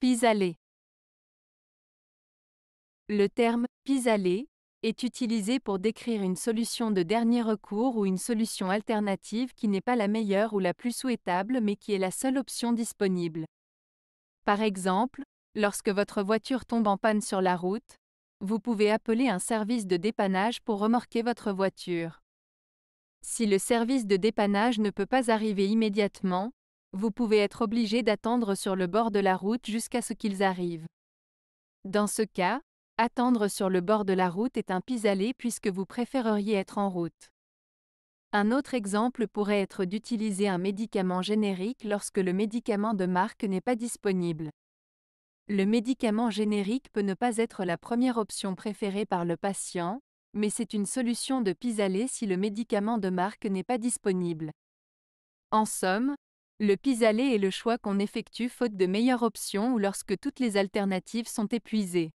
pis Le terme pis-aller est utilisé pour décrire une solution de dernier recours ou une solution alternative qui n'est pas la meilleure ou la plus souhaitable mais qui est la seule option disponible. Par exemple, lorsque votre voiture tombe en panne sur la route, vous pouvez appeler un service de dépannage pour remorquer votre voiture. Si le service de dépannage ne peut pas arriver immédiatement, vous pouvez être obligé d'attendre sur le bord de la route jusqu'à ce qu'ils arrivent. Dans ce cas, attendre sur le bord de la route est un pis-aller puisque vous préféreriez être en route. Un autre exemple pourrait être d'utiliser un médicament générique lorsque le médicament de marque n'est pas disponible. Le médicament générique peut ne pas être la première option préférée par le patient, mais c'est une solution de pis-aller si le médicament de marque n'est pas disponible. En somme, le pis-aller est le choix qu'on effectue faute de meilleure option ou lorsque toutes les alternatives sont épuisées.